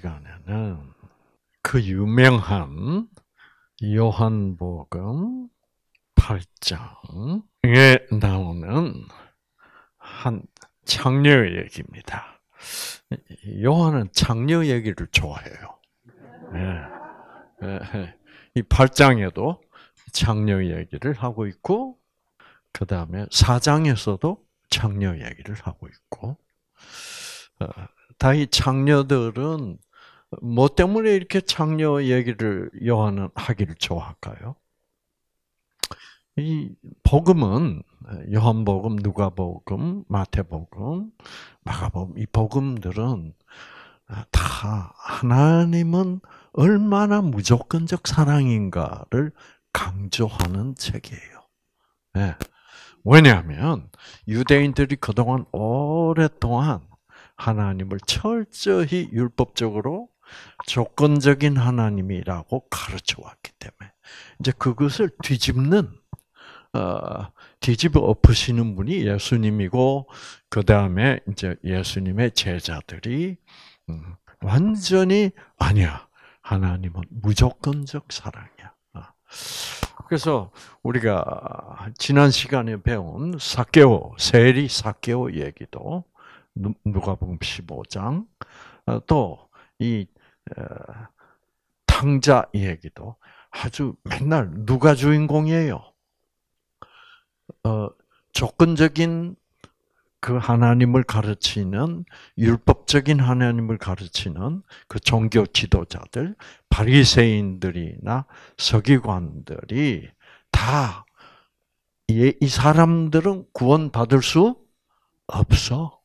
시간에는 그 유명한 요한복음 8장에 나오는 한장녀 얘기입니다. 요한은 창녀 얘기를 좋아해요. 예. 예. 이 8장에도 창녀 얘기를 하고 있고, 그 다음에 4장에서도 창녀 얘기를 하고 있고, 어, 다이 창녀들은 뭐 때문에 이렇게 창녀 얘기를 요한은 하기를 좋아할까요? 이 복음은 요한복음, 누가복음, 마태복음, 마가복음 이 복음들은 아, 다 하나님은 얼마나 무조건적 사랑인가를 강조하는 책이에요. 네. 왜냐하면 유대인들이 그동안 오랫동안 하나님을 철저히 율법적으로 조건적인 하나님이라고 가르쳐 왔기 때문에 이제 그것을 뒤집는 어, 뒤집어 엎으시는 분이 예수님이고 그 다음에 이제 예수님의 제자들이 음, 완전히 아니야 하나님은 무조건적 사랑이야. 어. 그래서 우리가 지난 시간에 배운 사개오 세리 사개오 얘기도 누가복음 15장 어, 또이 탕자 이야기도 아주 맨날 누가 주인공이에요? 어, 조건적인 그 하나님을 가르치는 율법적인 하나님을 가르치는 그 종교 지도자들, 바리새인들이나 서기관들이 다 이 사람들은 구원받을 수 없어.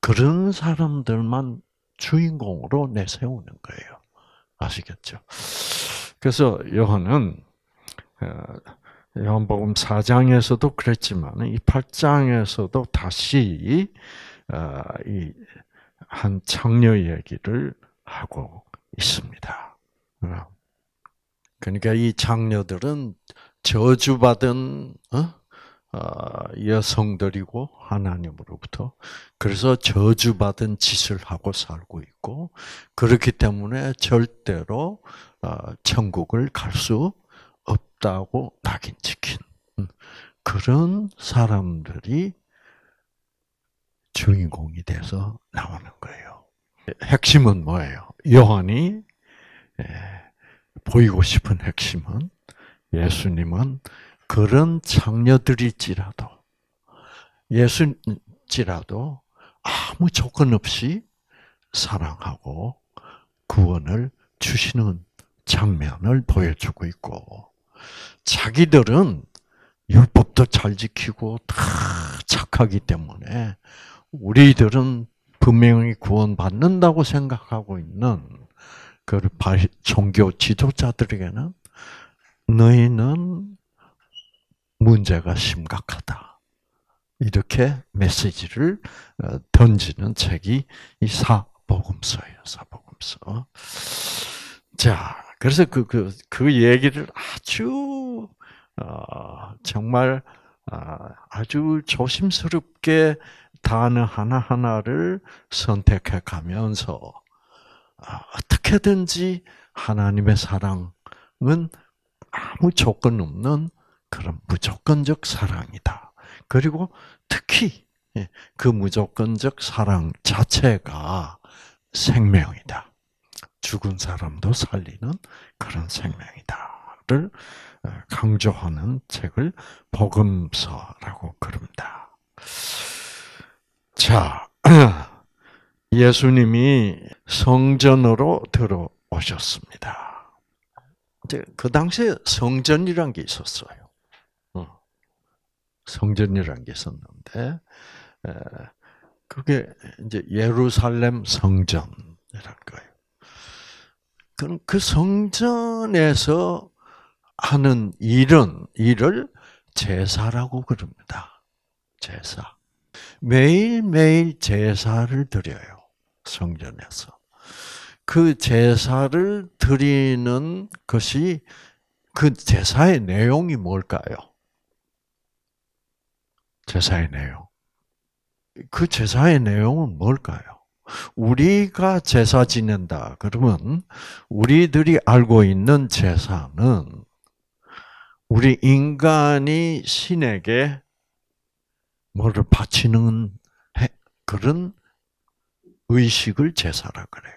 그런 사람들만 주인공으로 내세우는 거예요. 아시겠죠? 그래서 요한은 어, 요한복음 4장에서도 그랬지만 이 8장에서도 다시 어, 한 창녀 얘기를 하고 있습니다. 어. 그러니까 이 창녀들은 저주받은 어? 어, 여성들이고 하나님으로부터 그래서 저주받은 짓을 하고 살고 있고 그렇기 때문에 절대로 어, 천국을 갈 수 없다고 낙인 찍힌 음, 그런 사람들이 주인공이 돼서 나오는 거예요. 핵심은 뭐예요? 요한이 예, 보이고 싶은 핵심은 예수님은 그런 장녀들일지라도 예수지라도 아무 조건 없이 사랑하고 구원을 주시는 장면을 보여주고 있고 자기들은 율법도 잘 지키고 다 착하기 때문에 우리들은 분명히 구원받는다고 생각하고 있는 그 종교 지도자들에게는 너희는 문제가 심각하다. 이렇게 메시지를 어, 던지는 책이 이 사복음서예요. 사복음서. 자, 그래서 그, 그, 그 얘기를 아주, 어, 정말, 어, 아주 조심스럽게 단어 하나하나를 선택해 가면서, 어, 떻게든지 하나님의 사랑은 아무 조건 없는 그런 무조건적 사랑이다. 그리고 특히 예, 그 무조건적 사랑 자체가 생명이다. 죽은 사람도 살리는 그런 생명이다를 어, 강조하는 책을 복음서라고 그럽니다. 자, 예수님이 성전으로 들어오셨습니다. 그 당시에 성전이란 게 있었어요. 성전이라는 게 있었는데 그게 이제 예루살렘 성전이란 거예요. 그럼 그 성전에서 하는 일은 일을 제사라고 그럽니다. 제사. 매일매일 제사를 드려요. 성전에서. 그 제사를 드리는 것이 그 제사의 내용이 뭘까요? 제사의 내용. 그 제사의 내용은 뭘까요? 우리가 제사 지낸다. 그러면 우리들이 알고 있는 제사는 우리 인간이 신에게 뭐를 바치는 그런 의식을 제사라 그래요.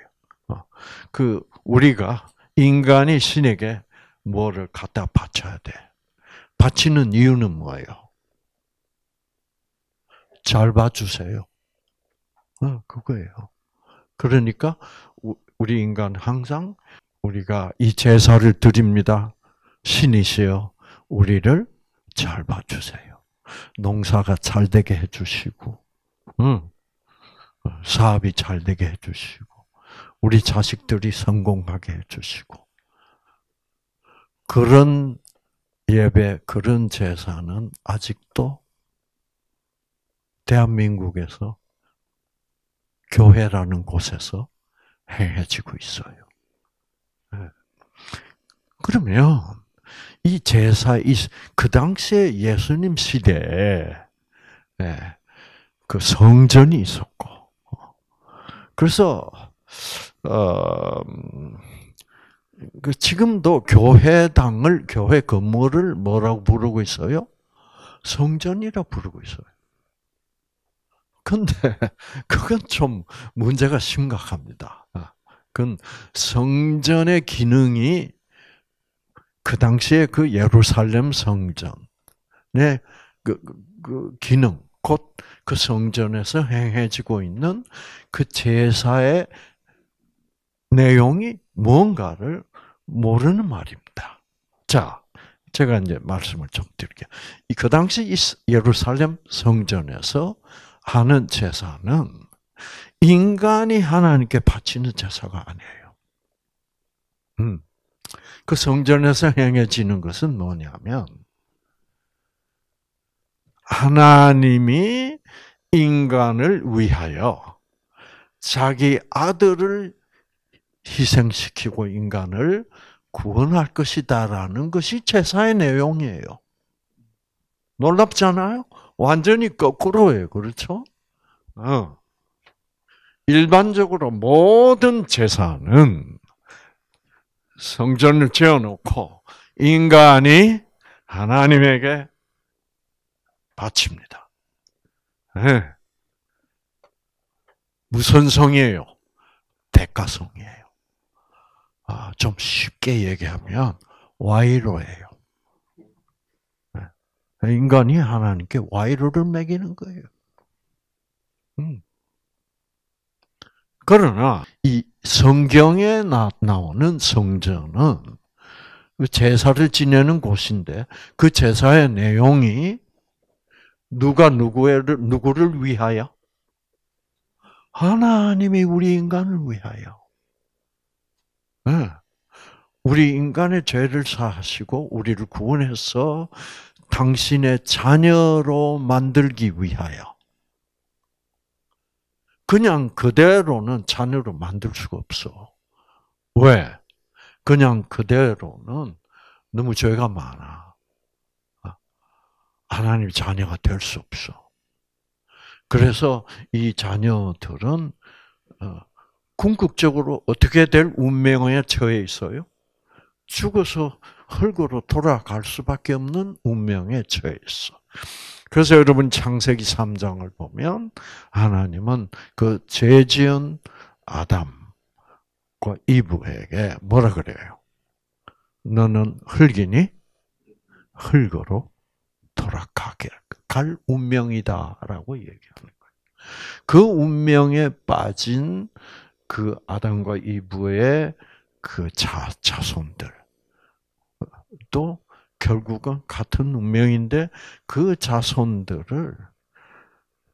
어, 그 우리가 인간이 신에게 뭐를 갖다 바쳐야 돼. 바치는 이유는 뭐예요? 잘 봐주세요. 어, 그거예요. 그러니까 우리 인간 항상 우리가 이 제사를 드립니다. 신이시여 우리를 잘 봐주세요. 농사가 잘 되게 해주시고, 응. 사업이 잘 되게 해주시고, 우리 자식들이 성공하게 해주시고, 그런 예배, 그런 제사는 아직도 대한민국에서 교회라는 곳에서 행해지고 있어요. 예. 그러면 이 제사 그 당시에 예수님 시대에 예, 그 성전이 있었고 어. 그래서 어, 그 지금도 교회당을 교회 건물을 뭐라고 부르고 있어요? 성전이라 부르고 있어요. 근데 그건 좀 문제가 심각합니다. 아, 그건 성전의 기능이 그 당시에 그 예루살렘 성전의 그, 그, 그 기능, 곧 그 성전에서 행해지고 있는 그 제사의 내용이 뭔가를 모르는 말입니다. 자, 제가 이제 말씀을 좀 드릴게요. 그 당시 예루살렘 성전에서 하는 제사는 인간이 하나님께 바치는 제사가 아니에요. 음. 그 성전에서 행해지는 것은 뭐냐면 하나님이 인간을 위하여 자기 아들을 희생시키고 인간을 구원할 것이다라는 것이 제사의 내용이에요. 놀랍잖아요? 완전히 거꾸로예요. 그렇죠? 어. 일반적으로 모든 재산은 성전을 지어놓고 인간이 하나님에게 바칩니다. 네. 예. 무슨 성이에요? 대가성이에요. 아, 좀 쉽게 얘기하면 와이로예요. 인간이 하나님께 와이로를 매기는 거예요. 음. 그러나 이 성경에 나오는 성전은 그 제사를 지내는 곳인데 그 제사의 내용이 누가 누구를 누구를 위하여? 하나님이 우리 인간을 위하여. 예. 우리 인간의 죄를 사하시고 우리를 구원해서 당신의 자녀로 만들기 위하여. 그냥 그대로는 자녀로 만들 수가 없어. 왜? 그냥 그대로는 너무 죄가 많아. 아, 하나님 자녀가 될 수 없어. 그래서 이 자녀들은 어, 궁극적으로 어떻게 될 운명에 처해 있어요? 죽어서 흙으로 돌아갈 수밖에 없는 운명에 처해 있어. 그래서 여러분 창세기 3장을 보면 하나님은 그 죄지은 아담과 이브에게 뭐라 그래요? 너는 흙이니 흙으로 돌아가게 갈 운명이다라고 얘기하는 거예요. 그 운명에 빠진 그 아담과 이브의 그 자, 자손들. 이것도 결국은 같은 운명인데 그 자손들을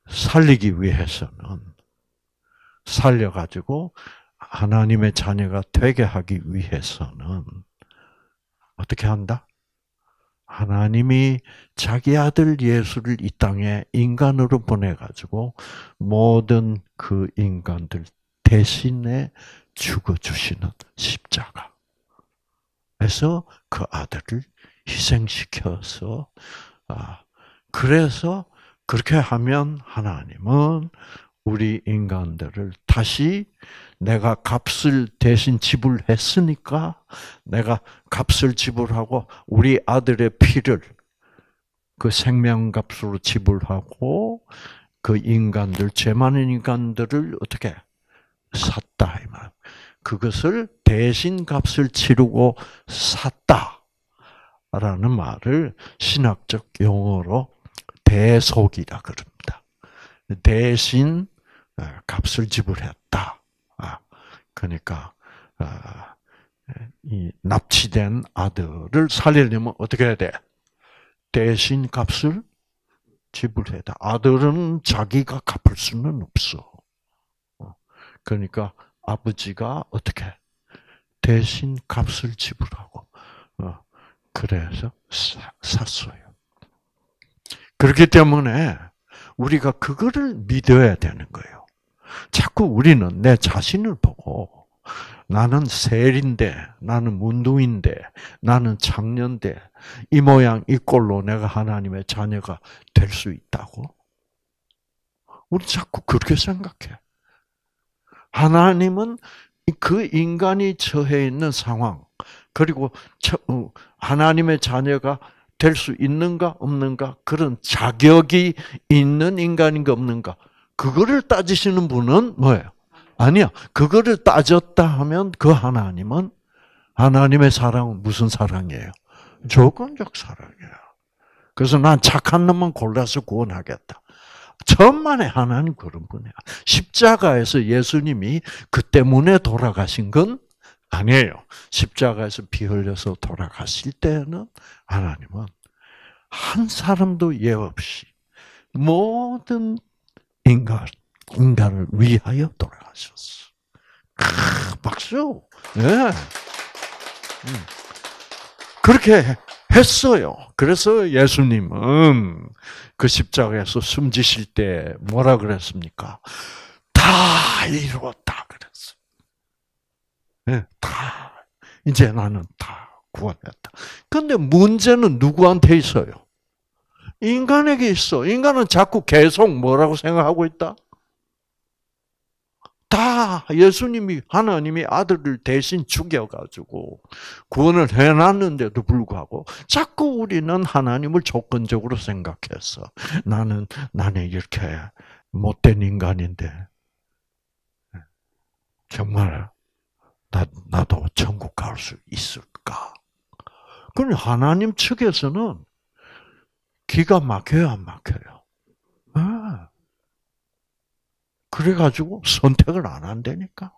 살리기 위해서는 살려가지고 하나님의 자녀가 되게 하기 위해서는 어떻게 한다? 하나님이 자기 아들 예수를 이 땅에 인간으로 보내가지고 모든 그 인간들 대신에 죽어주시는 십자가. 해서 그 아들을 희생시켜서 아, 그래서 그렇게 하면 하나님은 우리 인간들을 다시 내가 값을 대신 지불했으니까 내가 값을 지불하고 우리 아들의 피를 그 생명값으로 지불하고 그 인간들 죄 많은 인간들을 어떻게 샀다 이 말. 그것을 대신 값을 치르고 샀다라는 말을 신학적 용어로 대속이라 그럽니다. 대신 어, 값을 지불했다. 아, 그러니까 어, 이 납치된 아들을 살리려면 어떻게 해야 돼? 대신 값을 지불해다. 아들은 자기가 갚을 수는 없어. 어, 그러니까 아버지가 어떻게 대신 값을 지불하고 어, 그래서 샀어요. 그렇기 때문에 우리가 그거를 믿어야 되는 거예요. 자꾸 우리는 내 자신을 보고 나는 셀인데, 나는 문둥인데, 나는 장년데, 이 모양, 이 꼴로 내가 하나님의 자녀가 될 수 있다고? 우리 자꾸 그렇게 생각해. 하나님은 그 인간이 처해 있는 상황, 그리고 어, 하나님의 자녀가 될 수 있는가 없는가 그런 자격이 있는 인간인가 없는가 그거를 따지시는 분은 뭐예요? 아니야. 그거를 따졌다 하면 그 하나님은 하나님의 사랑은 무슨 사랑이에요? 네. 조건적 사랑이에요. 그래서 난 착한 놈만 골라서 구원하겠다. 천만에 하나는 그런 분이야. 십자가에서 예수님이 그 때문에 돌아가신 건 아니에요. 십자가에서 피 흘려서 돌아가실 때는 하나님은 한 사람도 예 없이 모든 인간, 인간을 위하여 돌아가셨어. 크, 박수! 예. 음. 그렇게 했어요. 그래서 예수님은 그 십자가에서 숨지실 때 뭐라 그랬습니까? 다 이루었다 그랬어. 네, 예, 다 이제 나는 다 구원했다. 근데 문제는 누구한테 있어요? 인간에게 있어. 인간은 자꾸 계속 뭐라고 생각하고 있다? 다 예수님이 하나님이 아들을 대신 죽여가지고 구원을 해놨는데도 불구하고 자꾸 우리는 하나님을 조건적으로 생각해서 나는 나는 이렇게 못된 인간인데 정말 나 나도 천국 갈 수 있을까? 그럼 하나님 측에서는 기가 막혀요, 안 막혀요? 아. 그래가지고 선택을 안 한다니까.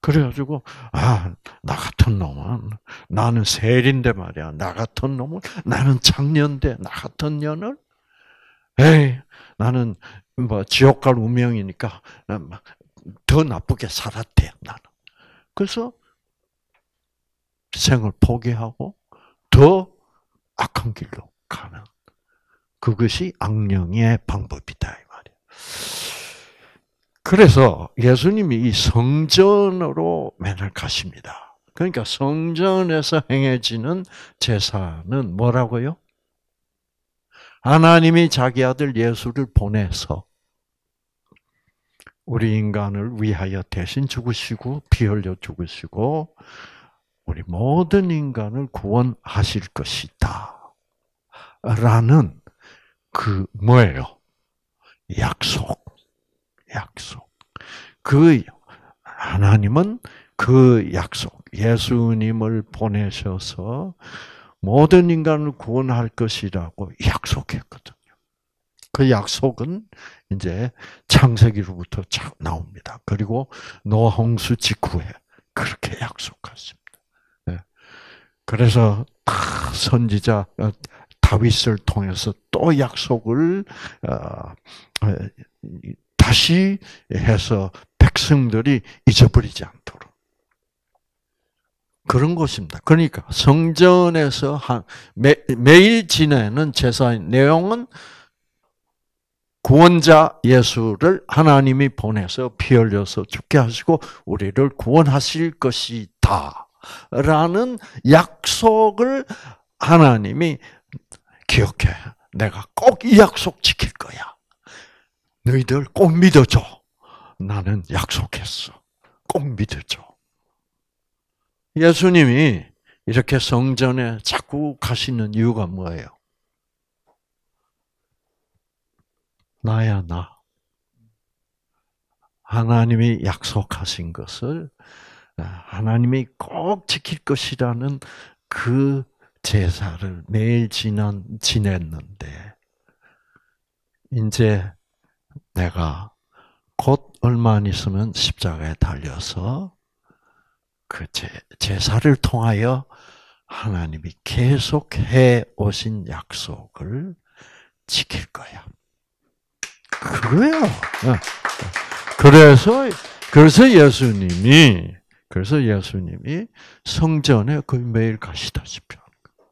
그래가지고 아 나 같은 놈은 나는 세일데 말이야 나 같은 놈은 나는 창녀인나 같은 년을 에이 나는 뭐 지옥 갈 운명이니까 음, 더 나쁘게 살았대 나는 그래서 생을 포기하고 더 악한 길로 가는 그것이 악령의 방법이다 이 말이야. 그래서 예수님이 이 성전으로 맨날 가십니다. 그러니까 성전에서 행해지는 제사는 뭐라고요? 하나님이 자기 아들 예수를 보내서 우리 인간을 위하여 대신 죽으시고 피 흘려 죽으시고 우리 모든 인간을 구원하실 것이다. 라는 그 뭐예요? 약속. 약속. 그 하나님은 그 약속, 예수님을 보내셔서 모든 인간을 구원할 것이라고 약속했거든요. 그 약속은 이제 창세기로부터 쫙 나옵니다. 그리고 노홍수 직후에 그렇게 약속했습니다. 네. 그래서 선지자 어, 다윗을 통해서 또 약속을 어, 어, 다시 해서 백성들이 잊어버리지 않도록. 그런 것입니다. 그러니까 성전에서 한, 매, 매일 지내는 제사의 내용은 구원자 예수를 하나님이 보내서 피 흘려서 죽게 하시고 우리를 구원하실 것이다. 라는 약속을 하나님이 기억해. 내가 꼭 이 약속 지킬 거야. 너희들 꼭 믿어줘. 나는 약속했어. 꼭 믿어줘. 예수님이 이렇게 성전에 자꾸 가시는 이유가 뭐예요? 나야 나. 하나님이 약속하신 것을 아, 하나님이 꼭 지킬 것이라는 그 제사를 매일 지난 지냈는데 이제 내가 곧 얼마 안 있으면 십자가에 달려서 그 제, 제사를 통하여 하나님이 계속 해 오신 약속을 지킬 거야. 그거요. 어. 그래서 그래서 예수님이 그래서 예수님이 성전에 거의 매일 가시다시피 하는 거예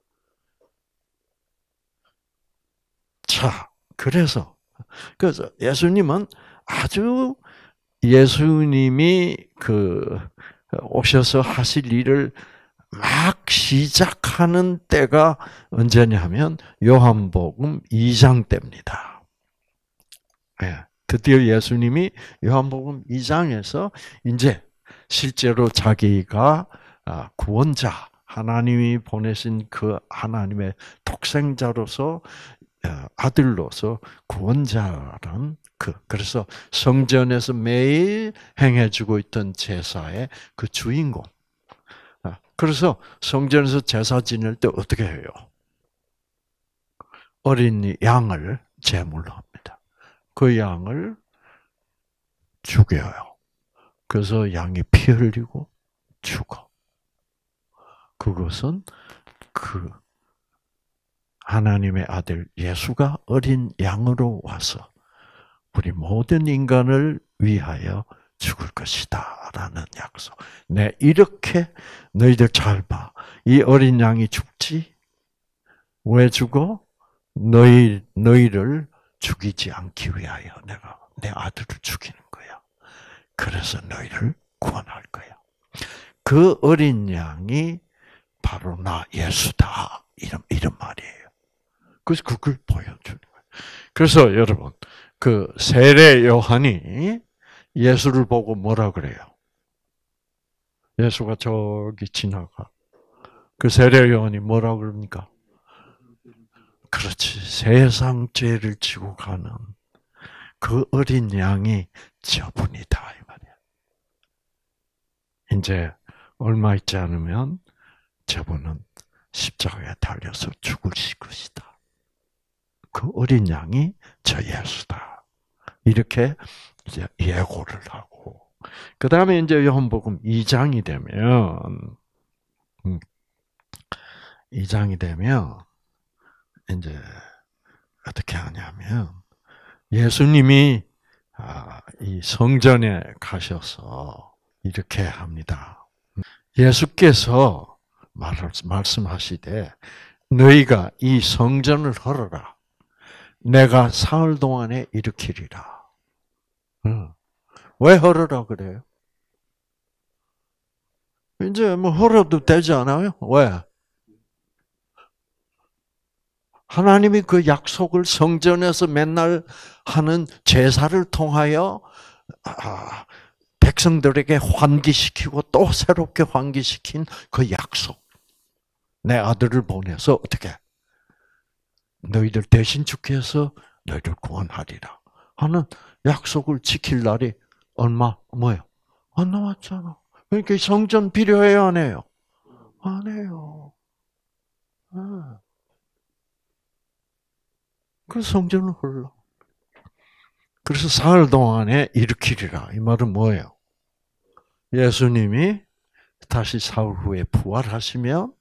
자, 그래서 그래서 예수님은 아주 예수님이 그 오셔서 하실 일을 막 시작하는 때가 언제냐 하면 요한복음 2장 때입니다. 예, 드디어 예수님이 요한복음 2장에서 이제 실제로 자기가 아, 구원자 하나님이 보내신 그 하나님의 독생자로서 어, 아들로서 구원자란 그 그래서 성전에서 매일 행해주고 있던 제사의 그 주인공. 어, 그래서 성전에서 제사 지낼 때 어떻게 해요? 어린 양을 제물로 합니다. 그 양을 죽여요. 그래서 양이 피 흘리고 죽어. 그것은 그 하나님의 아들 예수가 어린 양으로 와서 우리 모든 인간을 위하여 죽을 것이다. 라는 약속. 네, 이렇게 너희들 잘 봐. 이 어린 양이 죽지? 왜 죽어? 너희, 너희를 죽이지 않기 위하여 내가 내 아들을 죽이는 거야. 그래서 너희를 구원할 거야. 그 어린 양이 바로 나 예수다. 이런, 이런 말이에요. 그래서 그걸 보여주는 거예요. 그래서 여러분, 그 세례 요한이 예수를 보고 뭐라 그래요? 예수가 저기 지나가. 그 세례 요한이 뭐라 그럽니까? 그렇지. 세상 죄를 지고 가는 그 어린 양이 저분이다. 이 말이야. 이제 얼마 있지 않으면 저분은 십자가에 달려서 죽으실 것이다. 그 어린 양이 저 예수다. 이렇게 이제 예고를 하고 그 다음에 이제 요한복음 2장이 되면 2장이 음, 되면 이제 어떻게 하냐면 예수님이 아, 이 성전에 가셔서 이렇게 합니다. 예수께서 말씀하시되 너희가 이 성전을 헐어라. 내가 사흘 동안에 일으키리라. 응. 왜 헐어라 그래요? 이제 뭐 헐어도 되지 않아요? 왜? 하나님이 그 약속을 성전에서 맨날 하는 제사를 통하여 아, 백성들에게 환기시키고 또 새롭게 환기시킨 그 약속. 내 아들을 보내서 어떻게 너희들 대신 주께서 너희를 구원하리라 하는 약속을 지킬 날이 얼마 뭐요? 안 나왔잖아. 그러니까 성전 필요해요, 안 해요? 안 해요. 예. 그 성전은 흘러. 그래서 사흘 동안에 일으키리라. 이 말은 뭐예요? 예수님이 다시 사흘 후에 부활하시면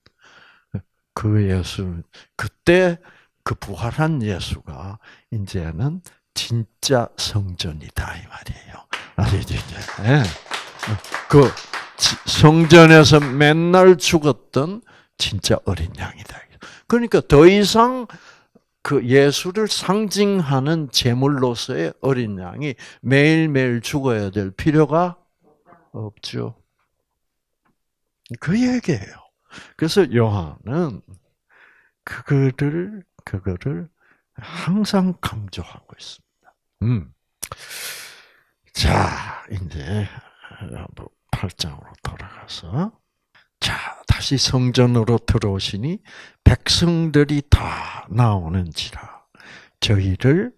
그 예수, 그때 그 부활한 예수가 이제는 진짜 성전이다 이 말이에요. 아시죠? 네. 예. 그 성전에서 맨날 죽었던 진짜 어린 양이다. 그러니까 더 이상 그 예수를 상징하는 제물로서의 어린 양이 매일매일 죽어야 될 필요가 없죠. 그 얘기예요. 그래서 요한은 그거를 그거를 항상 강조하고 있습니다. 음. 자, 이제 8장으로 돌아가서 자, 다시 성전으로 들어오시니 백성들이 다 나오는지라 저희를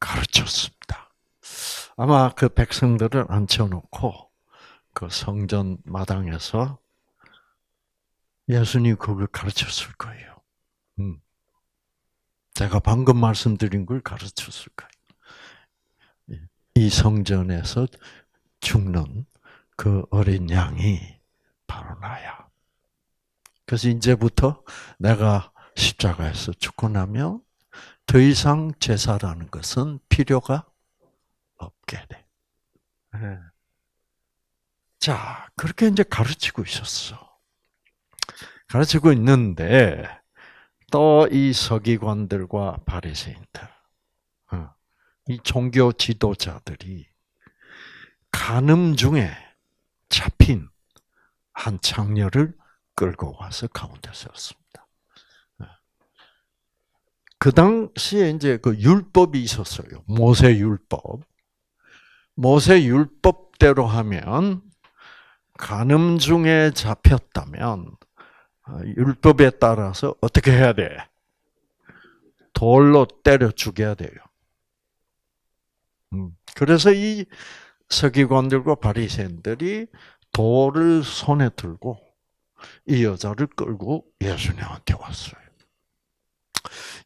가르쳤습니다. 아마 그 백성들을 앉혀놓고 그 성전 마당에서 예수님 그걸 가르쳤을 거예요. 음. 제가 방금 말씀드린 걸 가르쳤을까요? 이 성전에서 죽는 그 어린 양이 바로 나야. 그래서 이제부터 내가 십자가에서 죽고 나면 더 이상 제사라는 것은 필요가 없게 돼. 네. 자, 그렇게 이제 가르치고 있었어. 가르치고 있는데, 또이 서기관들과 바리새인들, 어, 이 종교 지도자들이 가늠 중에 잡힌 한 창녀를 끌고 와서 가운데 세웠습니다. 어. 그 당시에 이제 그 율법이 있었어요. 모세 율법. 모세 율법대로 하면 가늠 중에 잡혔다면 아, 율법에 따라서 어떻게 해야 돼? 돌로 때려 죽여야 돼요. 음, 그래서 이 서기관들과 바리새인들이 돌을 손에 들고 이 여자를 끌고 예수님한테 왔어요.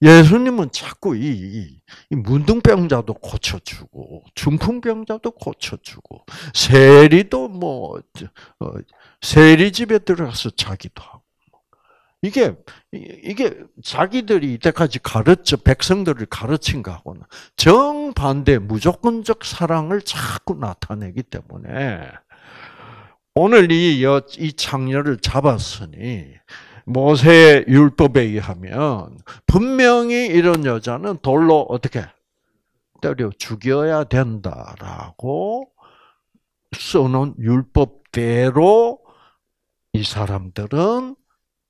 예수님은 자꾸 이, 문둥병자도 고쳐주고 중풍병자도 고쳐주고 세리도 뭐 어, 세리 집에 들어가서 자기도 하고. 이게 이게 자기들이 이때까지 가르쳐 백성들을 가르친 거하고는 정반대 무조건적 사랑을 자꾸 나타내기 때문에 오늘 이, 이 창녀를 잡았으니 모세 율법에 의하면 분명히 이런 여자는 돌로 어떻게 때려 죽여야 된다라고 써놓은 율법대로 이 사람들은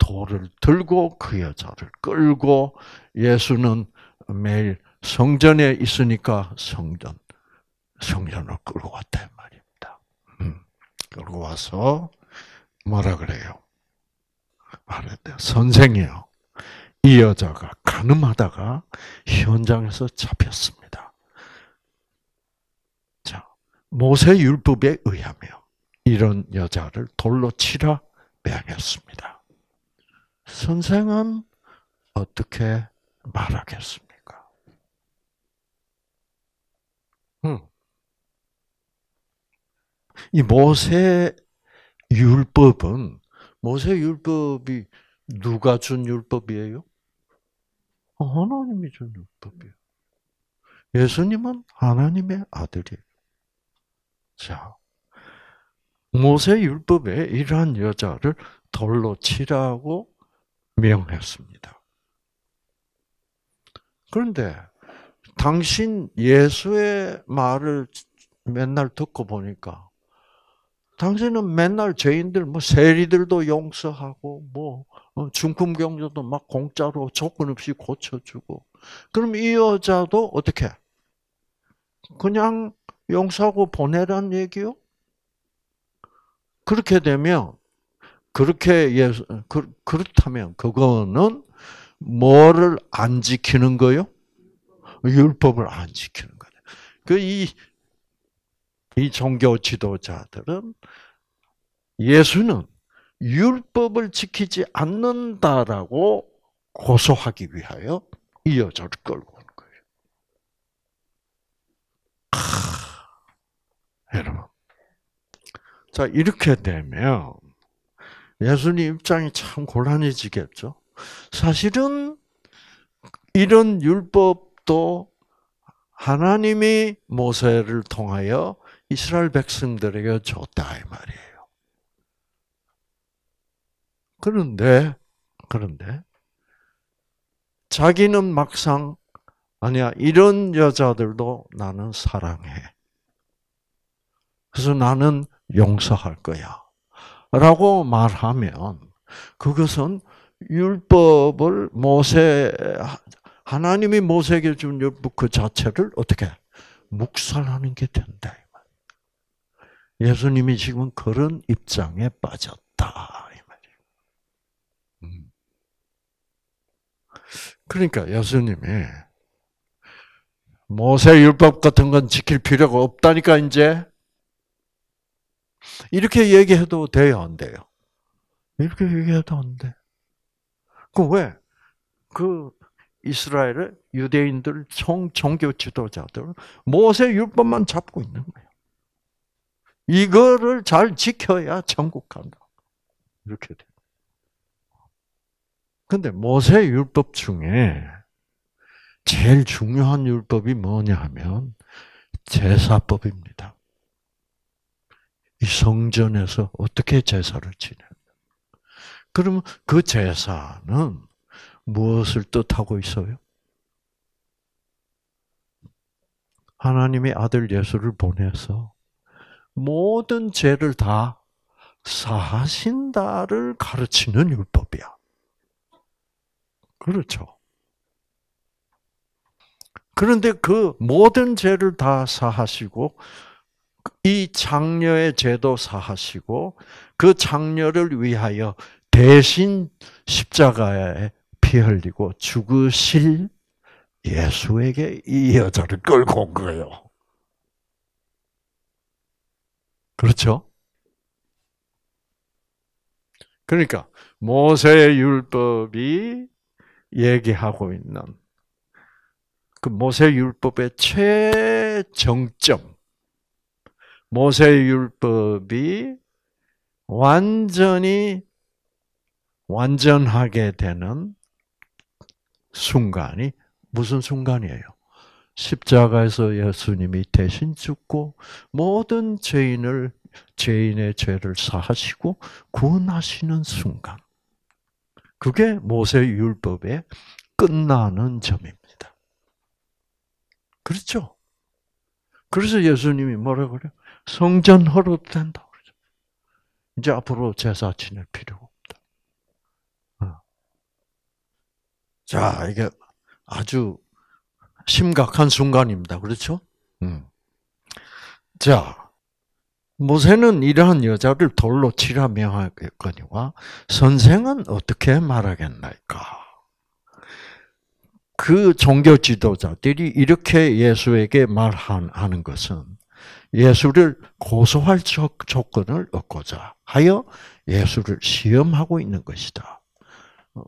돌을 들고 그 여자를 끌고 예수는 매일 성전에 있으니까 성전, 성전을 끌고 왔단 말입니다. 음. 끌고 와서 뭐라 그래요? 말했대요. 선생이요. 이 여자가 가늠하다가 현장에서 잡혔습니다. 자, 모세율법에 의하며 이런 여자를 돌로 치라 매하였습니다. 선생은 어떻게 말하겠습니까? 음. 이 모세 율법은 모세 율법이 누가 준 율법이에요? 하나님이 준 율법이에요. 예수님은 하나님의 아들이에요. 자, 모세 율법에 이러한 여자를 돌로 치라고 명했습니다. 그런데 당신 예수의 말을 맨날 듣고 보니까 당신은 맨날 죄인들 뭐 세리들도 용서하고 뭐 어, 중금 경조도 막 공짜로 조건 없이 고쳐주고 그럼 이 여자도 어떻게 그냥 용서하고 보내란 얘기요? 그렇게 되면 그렇게 예수, 그, 그렇다면 그거는 뭐를 안 지키는 거요? 율법을 안 지키는 거예요. 그이 이 종교 지도자들은 예수는 율법을 지키지 않는다라고 고소하기 위하여 이 여자를 끌고 온 거예요. 아, 여러분. 자, 이렇게 되면 예수님 입장이 참 곤란해지겠죠. 사실은 이런 율법도 하나님이 모세를 통하여 이스라엘 백성들에게 줬다 이 말이에요. 그런데 그런데 자기는 막상 아니야 이런 여자들도 나는 사랑해. 그래서 나는 용서할 거야. 라고 말하면 그것은 율법을 모세 하나님이 모세에게 준 율법 그 자체를 어떻게 묵살하는 게 된다. 예수님이 지금 그런 입장에 빠졌다 음. 그러니까 예수님이 모세 율법 같은 건 지킬 필요가 없다니까 이제 이렇게 얘기해도 돼요, 안 돼요? 이렇게 얘기해도 안 돼. 그 왜? 그 이스라엘의 유대인들 종, 종교 지도자들 모세 율법만 잡고 있는 거예요. 이거를 잘 지켜야 천국 간다. 이렇게 돼. 근데 모세 율법 중에 제일 중요한 율법이 뭐냐 하면 제사법입니다. 이 성전에서 어떻게 제사를 지내냐. 그러면 그 제사는 무엇을 뜻하고 있어요? 하나님의 아들 예수를 보내서 모든 죄를 다 사하신다를 가르치는 율법이야. 그렇죠. 그런데 그 모든 죄를 다 사하시고 이 장려의 제도 사하시고 그 장려를 위하여 대신 십자가에 피 흘리고 죽으실 예수에게 이 여자를 끌고 온 거예요. 그렇죠? 그러니까 모세의 율법이 얘기하고 있는 그 모세 율법의 최정점 모세율법이 완전히 완전하게 되는 순간이 무슨 순간이에요? 십자가에서 예수님이 대신 죽고 모든 죄인을 죄인의 죄를 사하시고 구원하시는 순간. 그게 모세 율법의 끝나는 점입니다. 그렇죠? 그래서 예수님이 뭐라 그래요? 성전 허락된다. 이제 앞으로 제사 지낼 필요 없다. 어. 자, 이게 아주 심각한 순간입니다. 그렇죠? 음. 자, 모세는 이러한 여자를 돌로 치라 명하겠거니와 선생은 어떻게 말하겠나이까? 그 종교 지도자들이 이렇게 예수에게 말하는 것은 예수를 고소할 조건을 얻고자 하여 예수를 시험하고 있는 것이다. 어,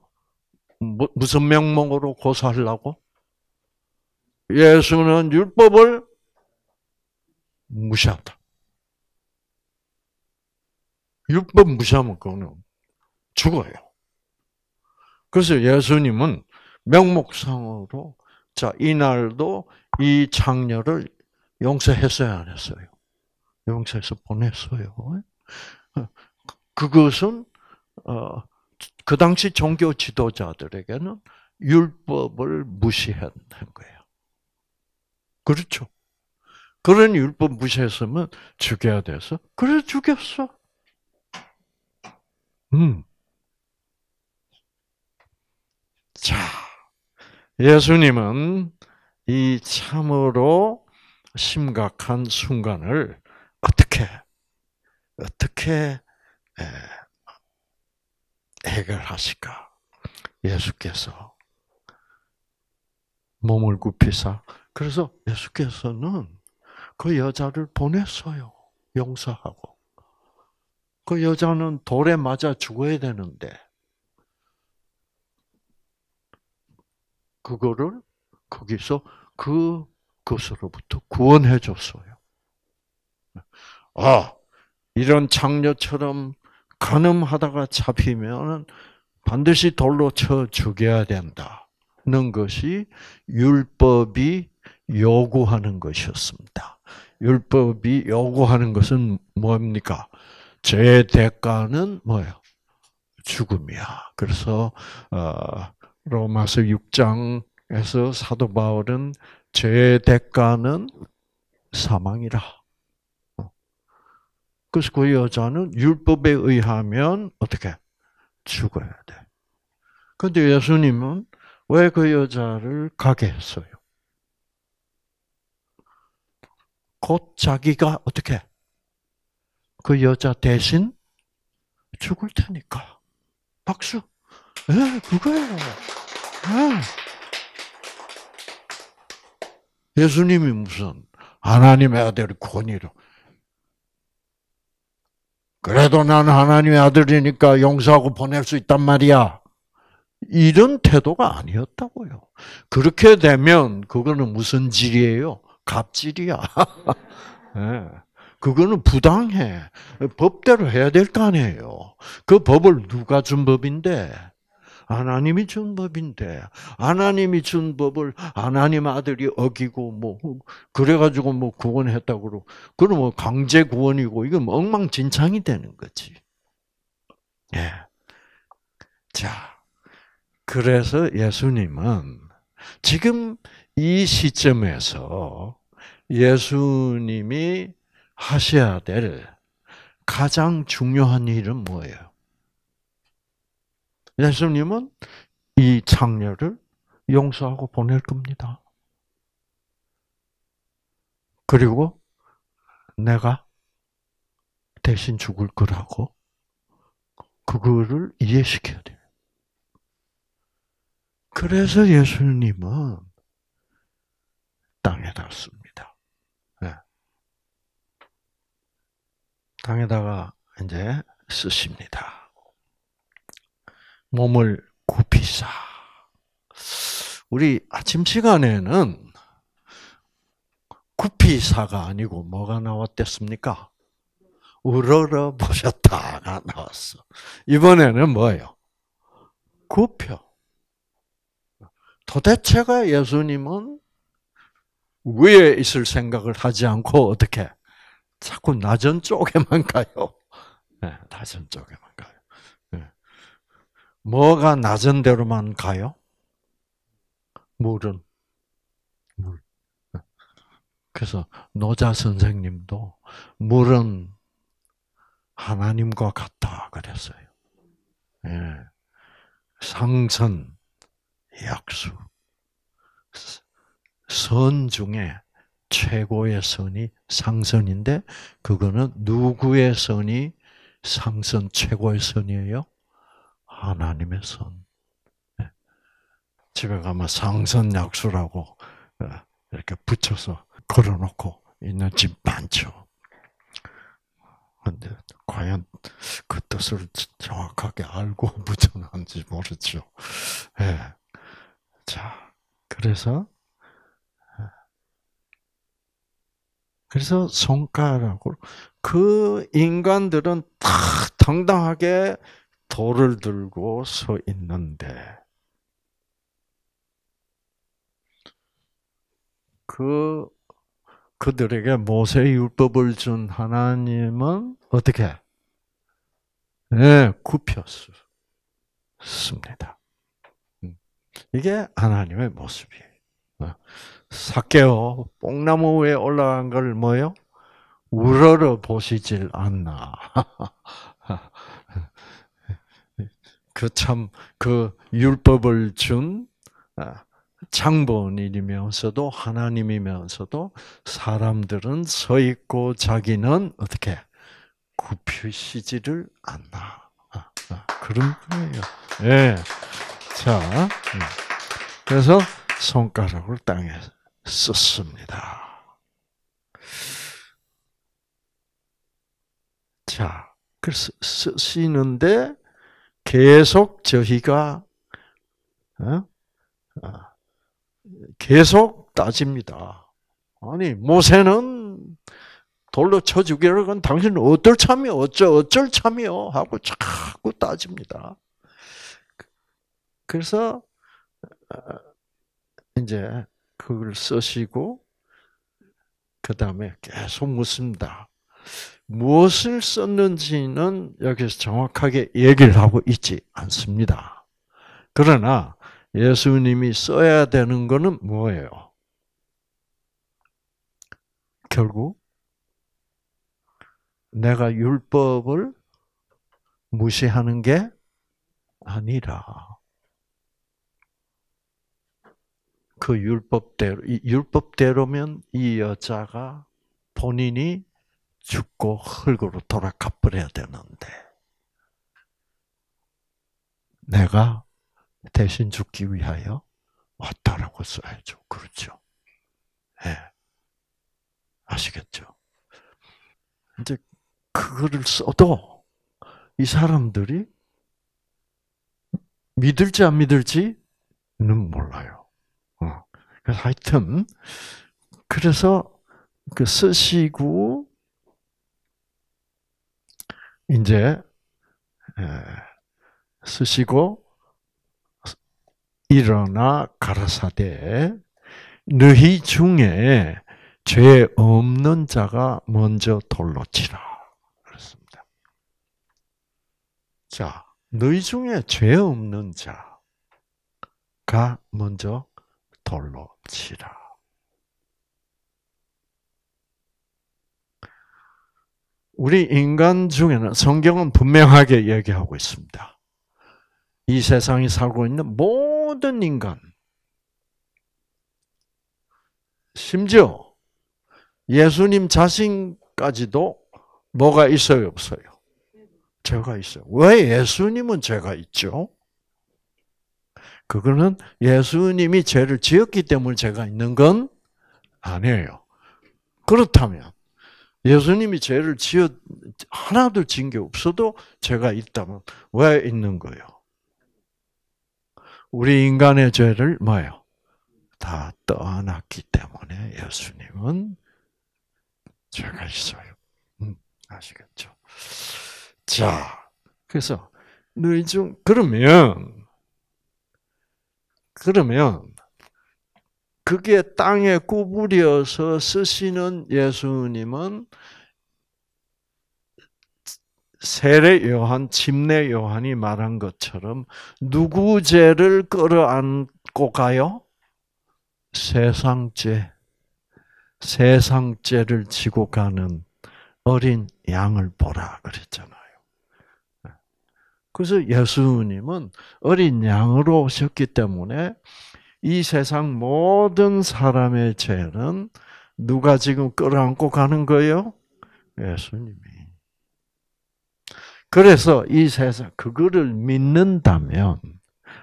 무슨 명목으로 고소하려고? 예수는 율법을 무시한다. 율법 무시하면 그는 죽어요. 그래서 예수님은 명목상으로 자 이날도 이 창녀를 용서했어요, 안 했어요? 용서해서 보냈어요. 그것은 어, 그 당시 종교 지도자들에게는 율법을 무시한 거예요. 그렇죠. 그런 율법 무시했으면 죽여야 돼서 그래 죽였어. 음. 자, 예수님은 이 참으로 심각한 순간을 어떻게 어떻게 해결하실까? 예수께서 몸을 굽히사 그래서 예수께서는 그 여자를 보냈어요. 용서하고. 그 여자는 돌에 맞아 죽어야 되는데, 그거를 거기서 그 그것으로부터 구원해 줬어요. 아, 이런 장녀처럼 가늠하다가 잡히면 반드시 돌로 쳐 죽여야 된다는 것이 율법이 요구하는 것이었습니다. 율법이 요구하는 것은 뭡니까? 죄의 대가는 뭐예요? 죽음이야. 그래서 어, 로마서 6장에서 사도 바울은 죄의 대가는 사망이라. 그래서 그 여자는 율법에 의하면 어떻게 죽어야 돼. 근데 예수님은 왜 그 여자를 가게 했어요? 곧 자기가 어떻게 그 여자 대신 죽을 테니까. 박수. 예, 네, 그거예요. 네. 예수님이 무슨 하나님의 아들이 권위로. 그래도 나는 하나님의 아들이니까 용서하고 보낼 수 있단 말이야. 이런 태도가 아니었다고요. 그렇게 되면 그거는 무슨 질이에요? 갑질이야. 예. 그거는 부당해. 법대로 해야 될 거 아니에요. 그 법을 누가 준 법인데 하나님이 준 법인데 하나님이 준 법을 하나님 아들이 어기고 뭐 그래가지고 뭐 구원했다 고 그러고 그럼 뭐 강제 구원이고 이건 뭐 엉망진창이 되는 거지. 예. 자, 그래서 예수님은 지금 이 시점에서 예수님이 하셔야 될 가장 중요한 일은 뭐예요? 예수님은 이 창녀를 용서하고 보낼 겁니다. 그리고 내가 대신 죽을 거라고 그거를 이해시켜야 돼요. 그래서 예수님은 땅에 닿습니다. 네. 땅에다가 이제 쓰십니다. 몸을 굽히사. 우리 아침 시간에는 구피사가 아니고 뭐가 나왔댔습니까? 우러러 보셨다가 나왔어. 이번에는 뭐예요? 구표. 도대체가 예수님은 위에 있을 생각을 하지 않고 어떻게 자꾸 낮은 쪽에만 가요. 네, 낮은 쪽에만 뭐가 낮은 대로만 가요? 물은. 물. 그래서 노자 선생님도 물은 하나님과 같다 그랬어요. 예. 상선, 약수. 선 중에 최고의 선이 상선인데 그거는 누구의 선이 상선 최고의 선이에요? 하나님의 선. 예. 집에 가면 상선약수라고 예, 이렇게 붙여서 걸어놓고 있는 집 많죠. 근데 과연 그 뜻을 정확하게 알고 무전한지 모르죠. 예. 자, 그래서 예. 그래서 손가락으로 그 인간들은 다 당당하게 돌을 들고 서 있는데 그 그들에게 모세 율법을 준 하나님은 어떻게 네, 굽혔습니다. 음, 이게 하나님의 모습이에요. 어, 사케오 뽕나무 위에 올라간 걸 뭐요? 우러러 보시질 않나. 그 참, 그 율법을 준 장본인이면서도 아, 하나님이면서도 사람들은 서 있고 자기는 어떻게 굽히시지를 않나. 아, 아, 그런 거예요. 예. 자, 음. 그래서 손가락을 땅에 썼습니다. 자, 그래서 쓰시는데 계속 저희가 어? 아, 계속 따집니다. 아니 모세는 돌로 쳐 죽이려 건 당신은 어떨 참이 어쩌 어쩔 참이요 하고 자꾸 따집니다. 그래서 어, 이제 그걸 쓰시고 그 다음에 계속 묻습니다. 무엇을 썼는지는 여기서 정확하게 얘기를 하고 있지 않습니다. 그러나 예수님이 써야 되는 것은 뭐예요? 결국 내가 율법을 무시하는 게 아니라 그 율법대로 율법대로면 이 여자가 본인이 죽고 흙으로 돌아가 버려야 되는데 내가 대신 죽기 위하여 왔다라고 써야죠. 그렇죠? 예. 아시겠죠? 이제 그거를 써도 이 사람들이 믿을지 안 믿을지는 몰라요. 어. 하여튼 그래서 그 쓰시고 이제 쓰시고 일어나 가라사대 너희 중에 죄 없는 자가 먼저 돌로 치라. 그렇습니다. 자, 너희 중에 죄 없는 자가 먼저 돌로 치라. 우리 인간 중에는 성경은 분명하게 얘기하고 있습니다. 이 세상이 살고 있는 모든 인간, 심지어 예수님 자신까지도 뭐가 있어요, 없어요? 죄가 있어요. 왜 예수님은 죄가 있죠? 그거는 예수님이 죄를 지었기 때문에 죄가 있는 건 아니에요. 그렇다면 예수님이 죄를 지어 하나도 진 게 없어도 죄가 있다면 왜 있는 거예요? 우리 인간의 죄를 뭐예요? 다 떠났기 때문에 예수님은 죄가 있어요. 음, 아시겠죠? 자, 그래서 너희 중 그러면 그러면 그게 땅에 구부려서 쓰시는 예수님은 세례 요한, 침례 요한이 말한 것처럼 누구 죄를 끌어안고 가요? 세상죄, 세상죄를 지고 가는 어린 양을 보라 그랬잖아요. 그래서 예수님은 어린 양으로 오셨기 때문에 이 세상 모든 사람의 죄는 누가 지금 끌어안고 가는 거예요? 예수님이. 그래서 이 세상 그거를 믿는다면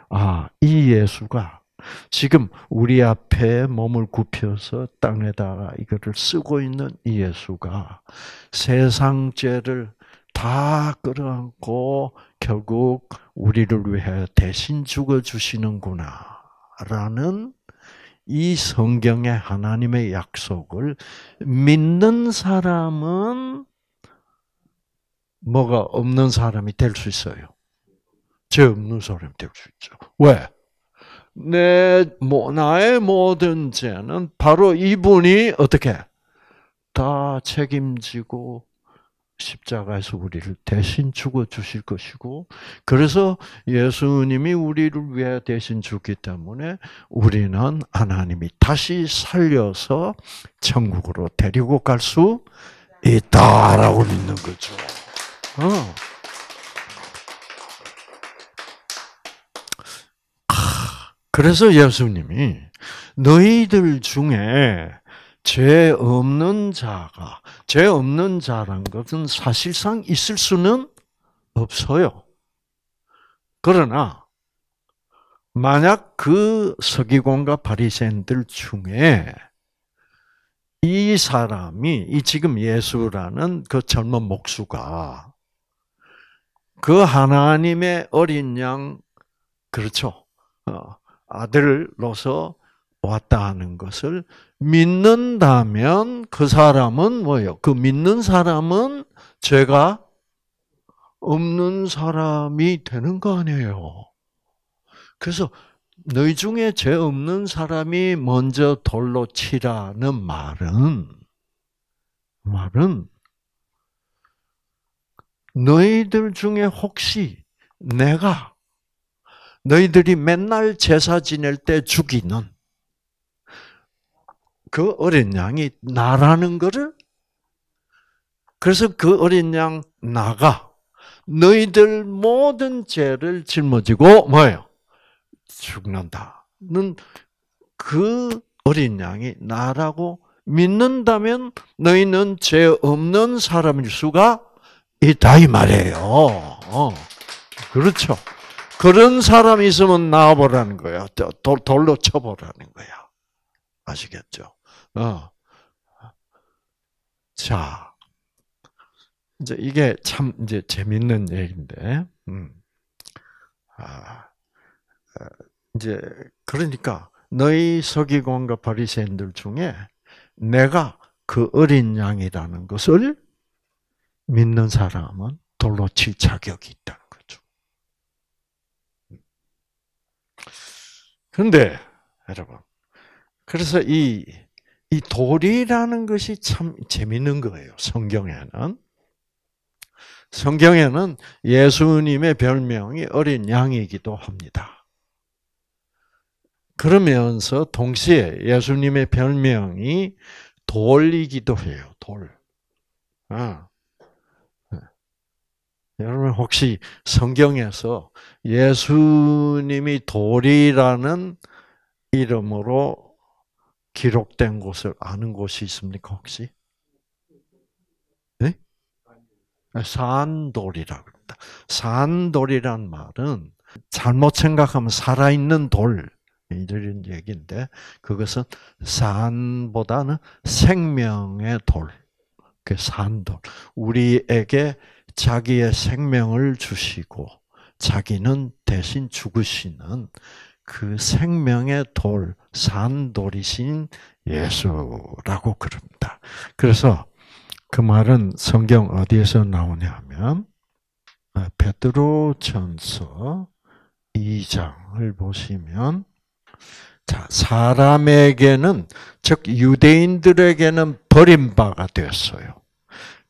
아, 이 예수가 지금 우리 앞에 몸을 굽혀서 땅에다가 이거를 쓰고 있는 이 예수가 세상 죄를 다 끌어안고 결국 우리를 위해 대신 죽어 주시는구나. 것다라는이 성경의 하나님의 약속을 믿는 사람은 뭐가 없는 사람이 될 수 있어요. 죄 없는 사람이 될 수 있죠. 왜? 내, 뭐, 나의 모든 죄는 바로 이분이 어떻게? 다 책임지고 십자가에서 우리를 대신 죽어 주실 것이고 그래서 예수님이 우리를 위해 대신 죽기 때문에 우리는 하나님이 다시 살려서 천국으로 데리고 갈 수 있다라고 믿는 거죠. 어. 그래서 예수님이 너희들 중에 죄 없는 자가 죄 없는 자란 것은 사실상 있을 수는 없어요. 그러나 만약 그 서기관과 바리새인들 중에 이 사람이 이 지금 예수라는 그 젊은 목수가 그 하나님의 어린 양 그렇죠 어, 아들로서 왔다는 것을 믿는다면 그 사람은 뭐예요? 그 믿는 사람은 죄가 없는 사람이 되는 거 아니에요. 그래서 너희 중에 죄 없는 사람이 먼저 돌로 치라는 말은 말은 너희들 중에 혹시 내가 너희들이 맨날 제사 지낼 때 죽이는 그 어린 양이 나라는 것을 그래서 그 어린 양 나가 너희들 모든 죄를 짊어지고 뭐예요? 죽는다는 그 어린 양이 나라고 믿는다면 너희는 죄 없는 사람일 수가 있다 이 말이에요. 어. 그렇죠. 그런 사람이 있으면 나와보라는 거야. 돌로 쳐보라는 거야. 아시겠죠? 어. 자, 이제 이게 참 이제 재밌는 얘기인데, 음. 아, 어, 이제 그러니까 너희 서기관과 바리새인들 중에 내가 그 어린 양이라는 것을 믿는 사람은 돌로 칠 자격이 있다는 거죠. 그런데 여러분, 그래서 이 이돌이라는 것이 참 재밌는 거예요. 성경에는. 성경에는 예수님의 별명이 어린 양이기도 합니다. 그러면서 동시에 예수님의 별명이 돌이기도 해요. 돌. 아. 네. 여러분 혹시 성경에서 예수님이 돌이라는 이름으로 기록된 곳을 아는 곳이 있습니까 혹시? 네? 네? 산돌이라고 합니다. 산돌이란 말은 잘못 생각하면 살아있는 돌 이런 얘기인데 그것은 산보다는 생명의 돌, 그 산돌. 우리에게 자기의 생명을 주시고 자기는 대신 죽으시는 그 생명의 돌, 산돌이신 예수라고 그럽니다. 그래서 그 말은 성경 어디에서 나오냐 하면 어, 베드로 전서 2장을 보시면 자, 사람에게는 즉 유대인들에게는 버림바가 되었어요.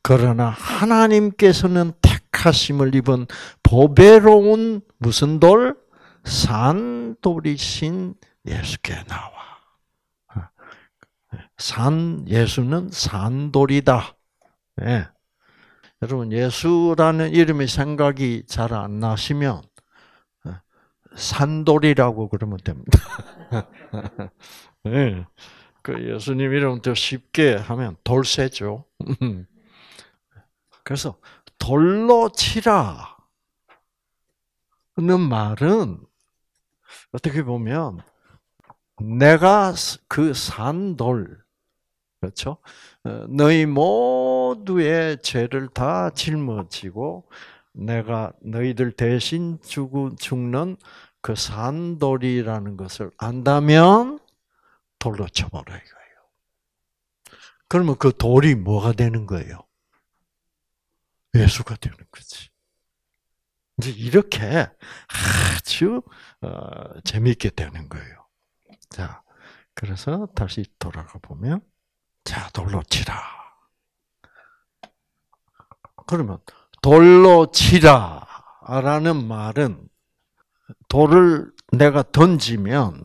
그러나 하나님께서는 택하심을 입은 보배로운 무슨 돌? 산돌이신 예수께 나와. 산 예수는 산돌이다. 예. 여러분 예수라는 이름이 생각이 잘 안 나시면 예, 산돌이라고 그러면 됩니다. 예. 그 예수님 이름 더 쉽게 하면 돌쇠죠. 그래서 돌로 치라는 말은 어떻게 보면 내가 그 산돌 그렇죠? 어, 너희 모두의 죄를 다 짊어지고 내가 너희들 대신 죽는 그 산돌이라는 것을 안다면 돌로 쳐버려 이거예요. 그러면 그 돌이 뭐가 되는 거예요? 예수가 되는 거지. 이제 이렇게 아주 어, 재미있게 되는 거예요. 자, 그래서 다시 돌아가 보면 자 돌로 치라. 그러면 돌로 치라라는 말은 돌을 내가 던지면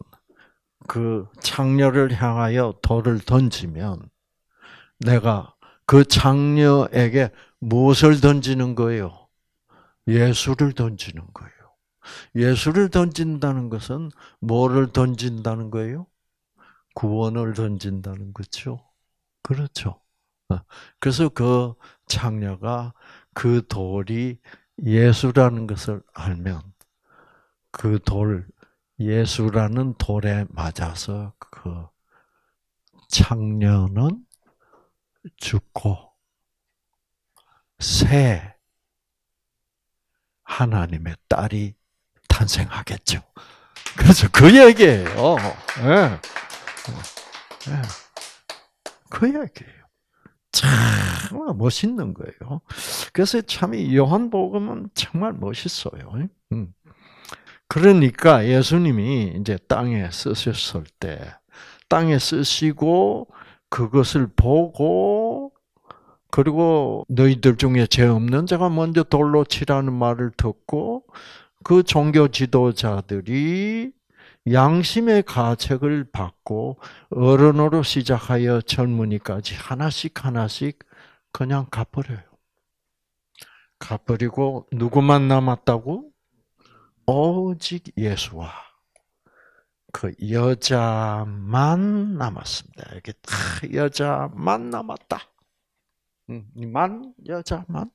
그 창녀를 향하여 돌을 던지면 내가 그 창녀에게 무엇을 던지는 거예요? 예수를 던지는 거예요. 예수를 던진다는 것은 뭐를 던진다는 거예요? 구원을 던진다는 거죠. 그렇죠. 그래서 그 창녀가 그 돌이 예수라는 것을 알면 그 돌, 예수라는 돌에 맞아서 그 창녀는 죽고 새 하나님의 딸이 탄생하겠죠. 그래서 그렇죠. 그 얘기예요. 네. 네. 그 얘기예요. 참 멋있는 거예요. 그래서 참 이 요한복음은 정말 멋있어요. 음. 그러니까 예수님이 이제 땅에 쓰셨을 때, 땅에 쓰시고 그것을 보고 그리고 너희들 중에 죄 없는 자가 먼저 돌로 치라는 말을 듣고 그 종교 지도자들이 양심의 가책을 받고 어른으로 시작하여 젊은이까지 하나씩 하나씩 그냥 갚버려요. 갚버리고 누구만 남았다고? 오직 예수와 그 여자만 남았습니다. 이게 여자만 남았다. 음, 만 여자만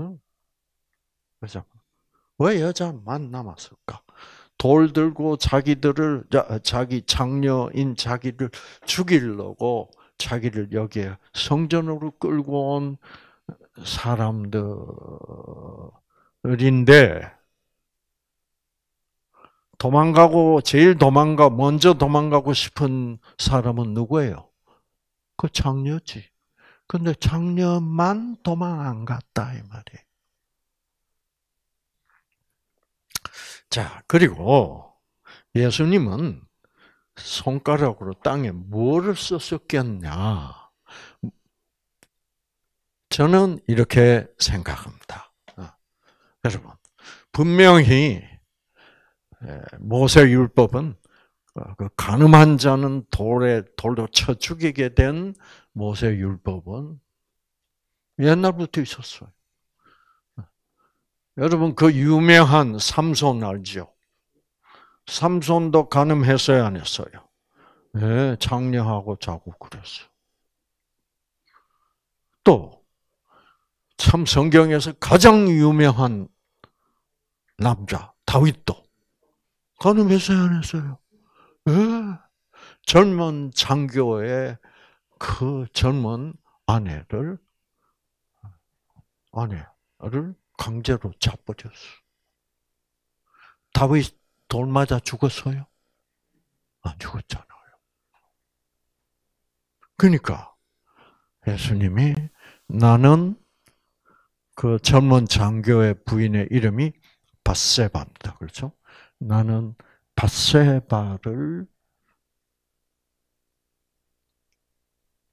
응. 여자. 음. 왜 여자만 남았을까? 돌 들고 자기들을 자기 장녀인 자기를 죽이려고 자기를 여기에 성전으로 끌고 온 사람들인데 도망가고 제일 도망가 먼저 도망가고 싶은 사람은 누구예요? 그 장녀지. 근데 작년만 도망 안 갔다 이말이 자, 그리고 예수님은 손가락으로 땅에 뭐를 썼었겠냐? 저는 이렇게 생각합니다. 아, 여러분, 분명히 모세 율법은 그, 그 가늠한 자는 돌에 돌로 쳐 죽이게 된 모세 율법은 옛날부터 있었어요. 여러분 그 유명한 삼손 알죠? 삼손도 가늠했어요, 안 했어요? 네, 예, 장려하고 자고 그랬어요. 또, 참 성경에서 가장 유명한 남자, 다윗도 가늠했어요, 안 했어요? 네, 젊은 장교의 그 젊은 아내를 아내를 강제로 잡버렸어. 다윗 돌 맞아 죽었어요? 안 죽었잖아요. 그러니까 예수님이 나는 그 젊은 장교의 부인의 이름이 바세바입니다. 그렇죠? 나는 바세바를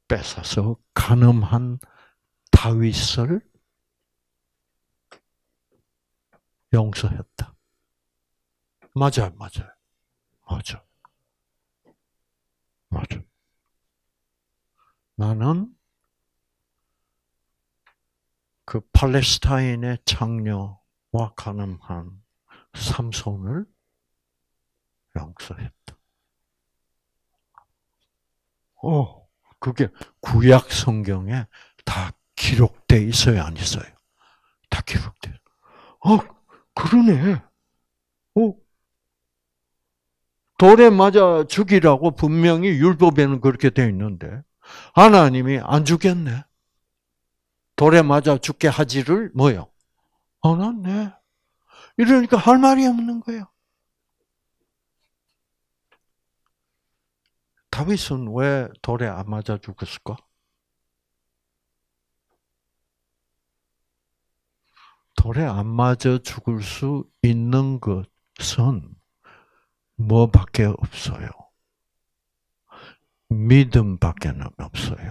뺏어서 가늠한 다윗을 용서했다. 맞아요, 맞아요. 맞아. 맞아. 나는 그 팔레스타인의 장녀와 가늠한 삼손을 용서했다. 오. 어. 그게 구약 성경에 다 기록돼 있어요, 안 있어요? 다 기록돼. 어, 그러네. 어, 돌에 맞아 죽이라고 분명히 율법에는 그렇게 돼 있는데 하나님이 안 죽였네. 돌에 맞아 죽게 하지를 뭐요? 안 했네. 이러니까 할 말이 없는 거예요. 다윗은 왜 돌에 안 맞아 죽었을까? 돌에 안 맞아 죽을 수 있는 것은 뭐밖에 없어요? 믿음밖에 없어요.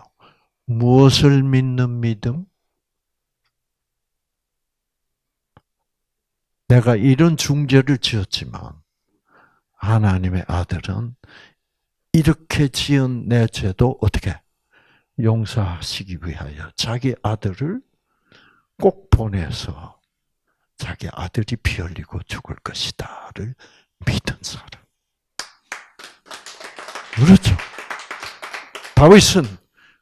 무엇을 믿는 믿음? 내가 이런 중재를 지었지만 하나님의 아들은 이렇게 지은 내 죄도 어떻게 용서하시기 위하여 자기 아들을 꼭 보내서 자기 아들이 피 흘리고 죽을 것이다를 믿은 사람. 그렇죠. 다윗은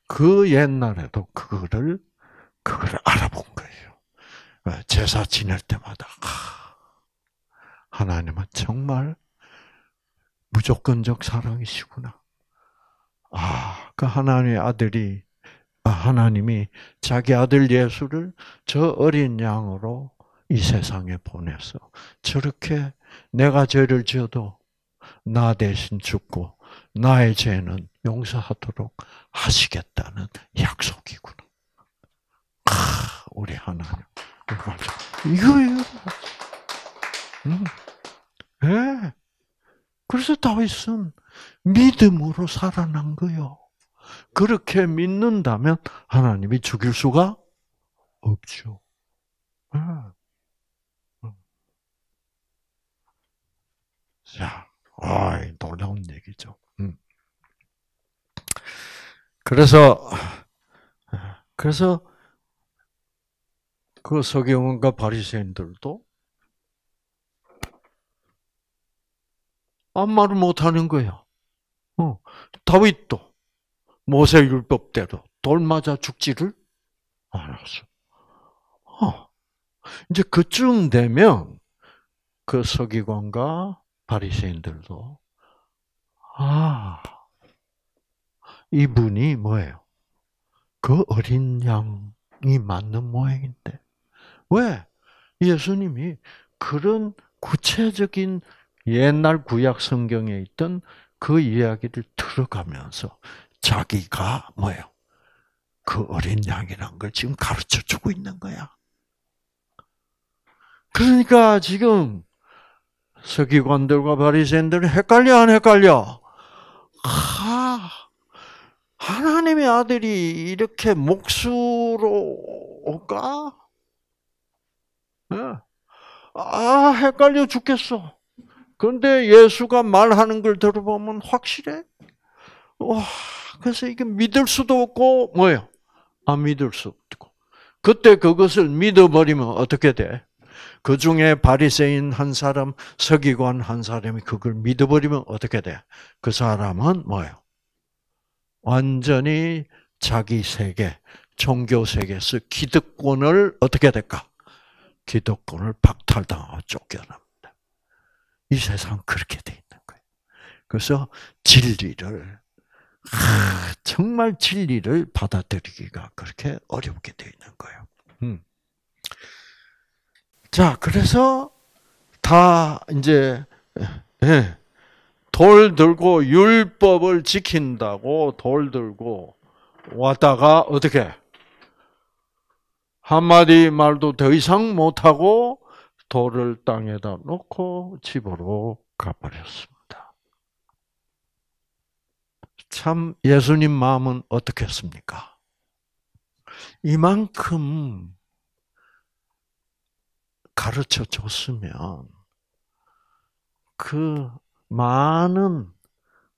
그 옛날에도 그거를 그걸 알아본 거예요. 제사 지낼 때마다 하나님은 정말 무조건적 사랑이시구나. 아, 그 하나님의 아들이, 아, 하나님이 자기 아들 예수를 저 어린 양으로 이 세상에 보내서 저렇게 내가 죄를 지어도 나 대신 죽고 나의 죄는 용서하도록 하시겠다는 약속이구나. 아, 우리 하나님. 이거예요. 응. 음. 예. 그래서 다윗은 믿음으로 살아난 거요. 그렇게 믿는다면 하나님이 죽일 수가 없죠. 예. 음. 자, 아 놀라운 얘기죠. 음. 그래서, 그래서, 그 서기원과 바리새인들도 아무 말을 못 하는 거예요. 어. 다윗도 모세율법대로 돌 맞아 죽지를 않았어. 어. 이제 그쯤 되면 그 서기관과 바리새인들도 아 이분이 뭐예요? 그 어린 양이 맞는 모양인데 왜 예수님이 그런 구체적인 옛날 구약 성경에 있던 그 이야기를 들어가면서 자기가 뭐예요? 그 어린 양이란 걸 지금 가르쳐 주고 있는 거야. 그러니까 지금 서기관들과 바리새인들은 헷갈려 안 헷갈려? 아, 하나님의 아들이 이렇게 목수로 가 예. 아, 헷갈려 죽겠어. 그런데 예수가 말하는 걸 들어보면 확실해. 와, 그래서 이게 믿을 수도 없고 뭐예요? 안 아, 믿을 수 없고. 그때 그것을 믿어버리면 어떻게 돼? 그 중에 바리새인 한 사람, 서기관 한 사람이 그걸 믿어버리면 어떻게 돼? 그 사람은 뭐예요? 완전히 자기 세계, 종교 세계에서 기득권을 어떻게 될까? 기득권을 박탈당하고 쫓겨납니다. 이 세상 은 그렇게 돼 있는 거예요. 그래서 진리를 아, 정말 진리를 받아들이기가 그렇게 어렵게 돼 있는 거예요. 음. 자, 그래서 다 이제 예, 돌 들고 율법을 지킨다고 돌 들고 왔다가 어떻게 한 마디 말도 더 이상 못 하고 돌을 땅에다 놓고 집으로 가버렸습니다. 참 예수님 마음은 어떻겠습니까? 이만큼 가르쳐 줬으면 그 많은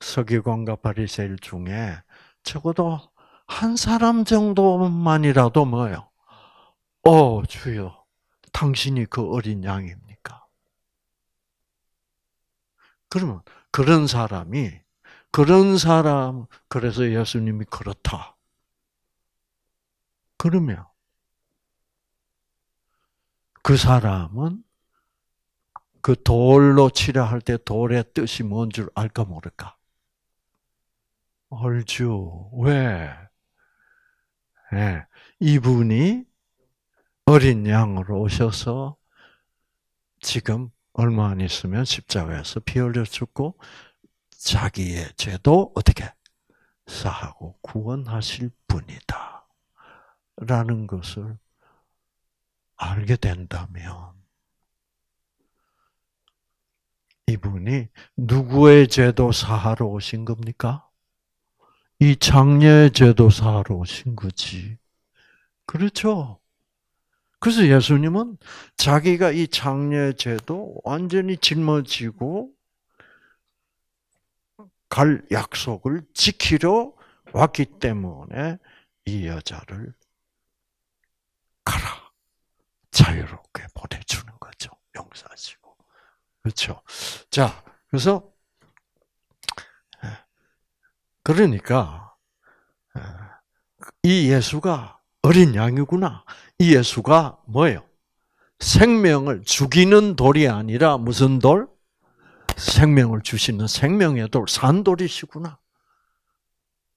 서기관과 바리새인 중에 적어도 한 사람 정도만이라도 뭐요? 어 주여 당신이 그 어린 양입니까? 그러면 그런 사람이 그런 사람 그래서 예수님이 그렇다. 그러면 그 사람은 그 돌로 치라 할때 돌의 뜻이 뭔 줄 알까 모를까? 알죠. 왜? 네. 이분이 어린 양으로 오셔서 지금 얼마 안 있으면 십자가에서 피 흘려 죽고 자기의 죄도 어떻게 사하고 구원하실 분이다. 라는 것을 알게 된다면 이분이 누구의 죄도 사하러 오신 겁니까? 이장녀의 죄도 사하러 오신 거지. 그렇죠? 그래서 예수님은 자기가 이 장례제도 완전히 짊어지고 갈 약속을 지키러 왔기 때문에 이 여자를 가라. 자유롭게 보내주는 거죠. 용서하시고. 그렇죠. 자, 그래서 예, 그러니까 예, 이 예수가 어린 양이구나. 이 예수가 뭐예요? 생명을 죽이는 돌이 아니라 무슨 돌? 생명을 주시는 생명의 돌, 산돌이시구나.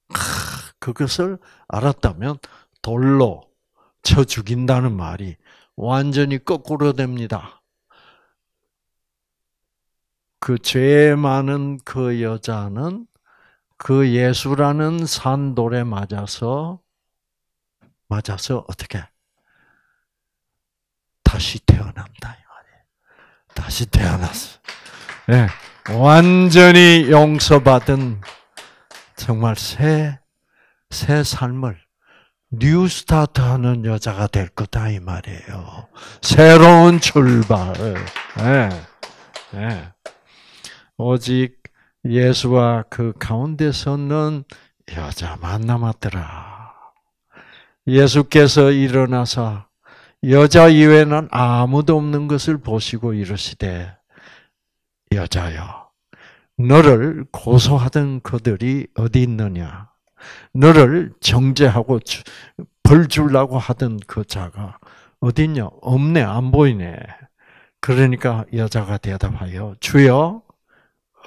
아, 그것을 알았다면 돌로 쳐 죽인다는 말이 완전히 거꾸로 됩니다. 그 죄 많은 그 여자는 그 예수라는 산돌에 맞아서 맞아서 어떻게 다시 태어난다. 다시 태어났어. 네. 완전히 용서받은 정말 새, 새 삶을 뉴 스타트 하는 여자가 될 거다, 이 말이에요. 새로운 출발. 네. 네. 오직 예수와 그 가운데서는 여자만 남았더라. 예수께서 일어나서 여자 이외에는 아무도 없는 것을 보시고 이르시되 여자여 너를 고소하던 그들이 어디 있느냐 너를 정죄하고 벌 주려고 하던 그 자가 어디있냐 없네 안 보이네 그러니까 여자가 대답하여 주여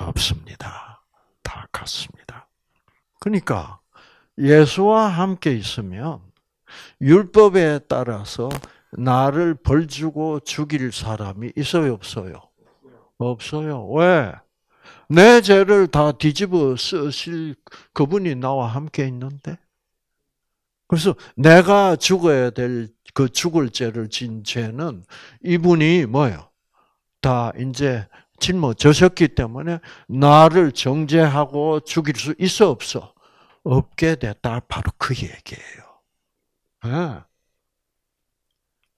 없습니다 다 갔습니다 그러니까 예수와 함께 있으면 율법에 따라서 나를 벌주고 죽일 사람이 있어요, 없어요? 없어요. 왜? 내 죄를 다 뒤집어 쓰실 그분이 나와 함께 있는데? 그래서 내가 죽어야 될 그 죽을 죄를 진 죄는 이분이 뭐예요? 다 이제 짊어졌기 때문에 나를 정죄하고 죽일 수 있어 없어? 없게 됐다. 바로 그 얘기예요. 예?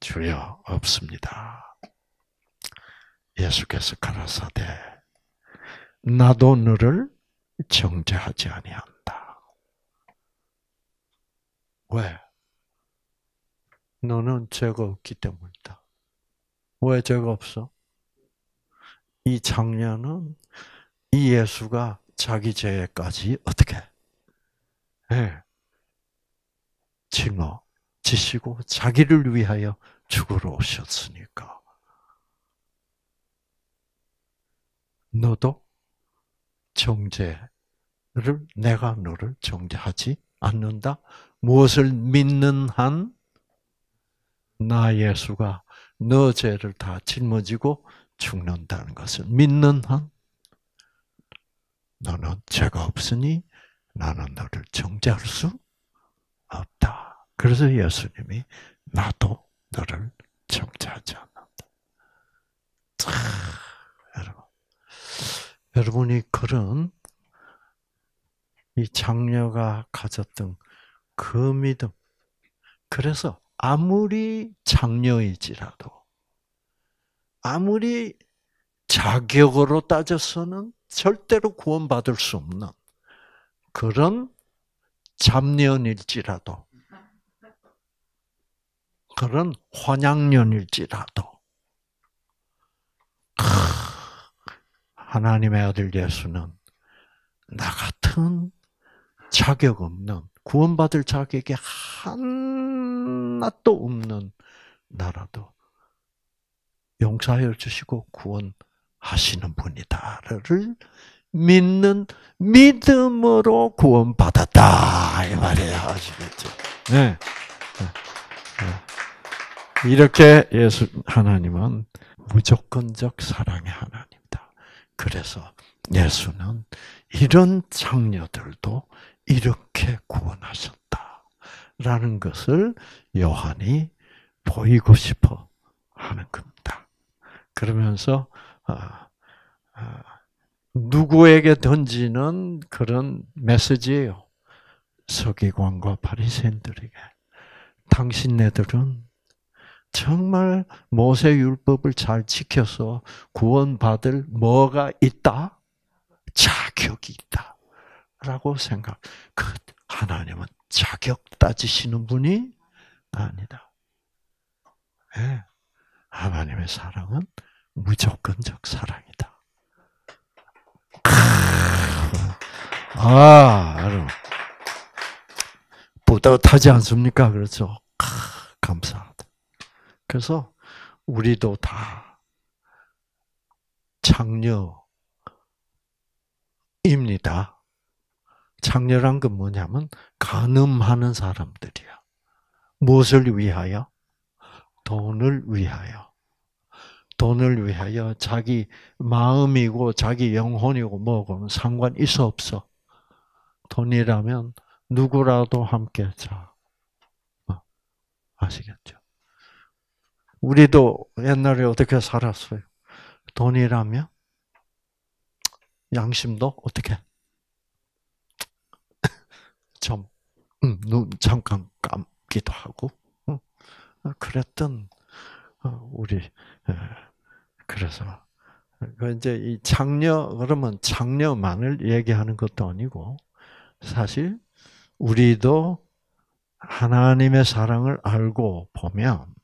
주여 없습니다. 예수께서 가라사대 나도 너를 정죄하지 아니한다. 왜? 너는 죄가 없기 때문이다. 왜 죄가 없어? 이 장녀는 이 예수가 자기 죄까지 어떻게 예, 네. 징어 지시고 자기를 위하여 죽으러 오셨으니까. 너도 정죄를 내가 너를 정죄하지 않는다. 무엇을 믿는 한 나 예수가 너 죄를 다 짊어지고 죽는다는 것을 믿는 한 너는 죄가 없으니 나는 너를 정죄할 수 없다. 그래서 예수님이 나도 너를 정죄하지 않는다. 자, 여러분. 여러분이 그런 이 장녀가 가졌던 그 믿음. 그래서 아무리 장녀이지라도 아무리 자격으로 따져서는 절대로 구원받을 수 없는 그런 잡년일지라도 그런 환양년일지라도 하나님의 아들 예수는 나 같은 자격 없는 구원받을 자격이 하나도 없는 나라도 용서하여 주시고 구원하시는 분이다를 믿는 믿음으로 구원받았다 이말이에 아시겠죠? 네. 네. 네. 이렇게 예수 하나님은 무조건적 사랑의 하나님이다. 그래서 예수는 이런 장녀들도 이렇게 구원하셨다라는 것을 요한이 보이고 싶어 하는 겁니다. 그러면서 아, 아, 누구에게 던지는 그런 메시지예요. 서기관과 바리새인들에게 당신네들은 정말 모세 율법을 잘 지켜서 구원받을 뭐가 있다? 자격이 있다라고 생각. 그 하나님은 자격 따지시는 분이 아니다. 네. 하나님의 사랑은 무조건적 사랑이다. 아, 여러분. 뿌듯하지 않습니까? 그렇죠. 그래서 우리도 다 창녀입니다. 창녀란 건 뭐냐면 가늠하는 사람들이야. 무엇을 위하여? 돈을 위하여. 돈을 위하여 자기 마음이고 자기 영혼이고 뭐고 상관 있어 없어. 돈이라면 누구라도 함께 자. 어, 아시겠죠? 우리도 옛날에 어떻게 살았어요? 돈이라면 양심도 어떻게 좀 음, 눈 잠깐 감기도 하고 음, 아, 그랬던 어, 우리 그래서 그 이제 이 장녀 그러면 장녀만을 얘기하는 것도 아니고 사실 우리도 하나님의 사랑을 알고 보면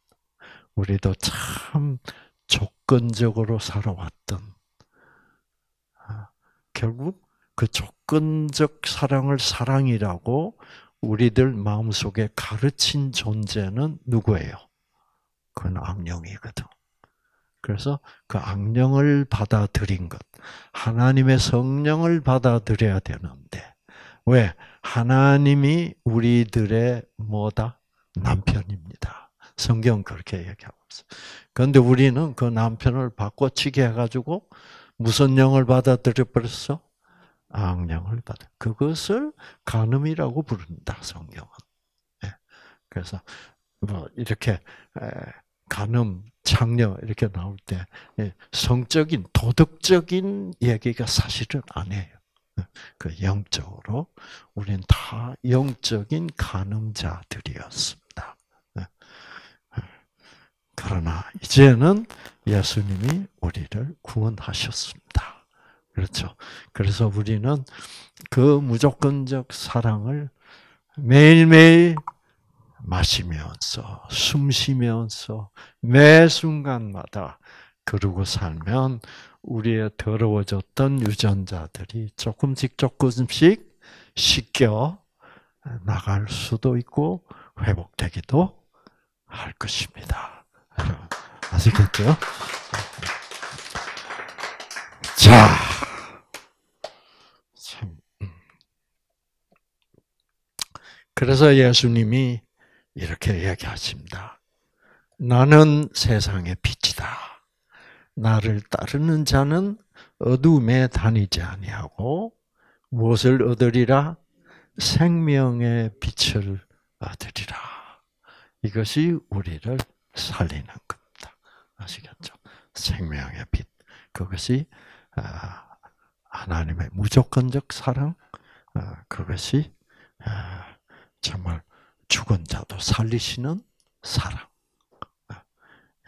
우리도 참 조건적으로 살아왔던 아, 결국 그 조건적 사랑을 사랑이라고 우리들 마음속에 가르친 존재는 누구예요? 그건 악령이거든. 그래서 그 악령을 받아들인 것, 하나님의 성령을 받아들여야 되는데 왜 하나님이 우리들의 뭐다 남편입니다. 성경 그렇게 얘기하고 있어. 그런데 우리는 그 남편을 바꿔치기 해가지고 무슨 영을 받아들여 버렸어? 악령을 받아. 그것을 간음이라고 부른다 성경은. 예. 그래서 뭐 이렇게 간음 창녀 이렇게 나올 때 예, 성적인 도덕적인 얘기가 사실은 아니에요. 예. 그 영적으로 우리는 다 영적인 간음자들이었습니다. 그러나 이제는 예수님이 우리를 구원하셨습니다. 그렇죠. 그래서 우리는 그 무조건적 사랑을 매일매일 마시면서, 숨 쉬면서, 매 순간마다 그러고 살면 우리의 더러워졌던 유전자들이 조금씩 조금씩 씻겨 나갈 수도 있고 회복되기도 할 것입니다. 아시겠죠? 자, 참. 그래서 예수님이 이렇게 이야기하십니다. 나는 세상의 빛이다. 나를 따르는 자는 어둠에 다니지 아니하고 무엇을 얻으리라? 생명의 빛을 얻으리라. 이것이 우리를 살리는 겁니다. 아시겠죠? 생명의 빛. 그것이 아, 하나님의 무조건적 사랑, 아, 그것이 아, 정말 죽은 자도 살리시는 사랑.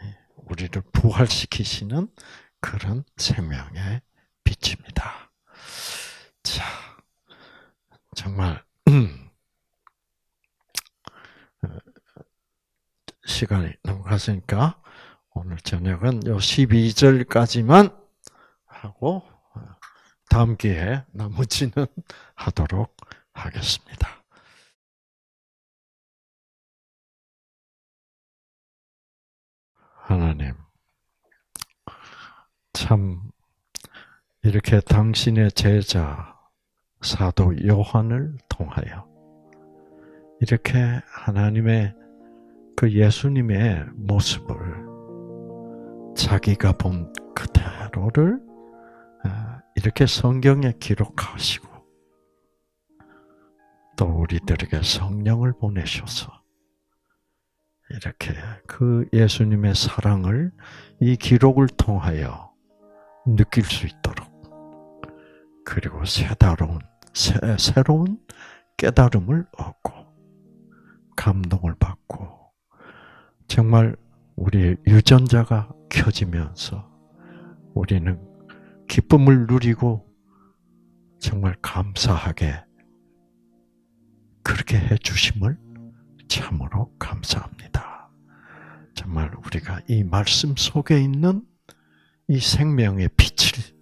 예, 우리를 부활시키시는 그런 생명의 빛입니다. 자, 정말 시간이 넘어갔으니까 오늘 저녁은 요 12절까지만 하고 어, 다음 기회에 나머지는 하도록 하겠습니다. 하나님, 참 이렇게 당신의 제자 사도 요한을 통하여 이렇게 하나님의 그 예수님의 모습을 자기가 본 그대로를 아, 이렇게 성경에 기록하시고 또 우리들에게 성령을 보내셔서 이렇게 그 예수님의 사랑을 이 기록을 통하여 느낄 수 있도록 그리고 새다운 새, 새로운 깨달음을 얻고 감동을 받고 정말 우리 유전자가 켜지면서 우리는 기쁨을 누리고 정말 감사하게 그렇게 해 주심을 참으로 감사합니다. 정말 우리가 이 말씀 속에 있는 이 생명의 빛을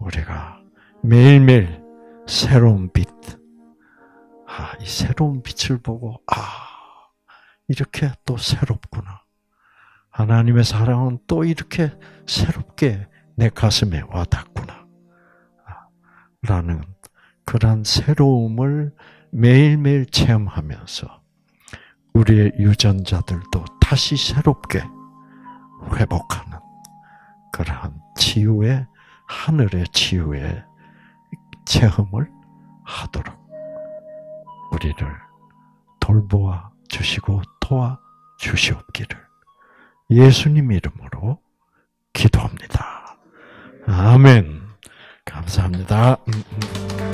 우리가 매일매일 새로운 빛, 아, 이 새로운 빛을 보고, 아, 이렇게 또 새롭구나. 하나님의 사랑은 또 이렇게 새롭게 내 가슴에 와닿구나. 라는 그러한 새로움을 매일매일 체험하면서 우리의 유전자들도 다시 새롭게 회복하는 그러한 치유의 하늘의 치유의 체험을 하도록 우리를 돌보아 주시고 도와주시옵기를 예수님 이름으로 기도합니다. 아멘. 감사합니다. 음, 음.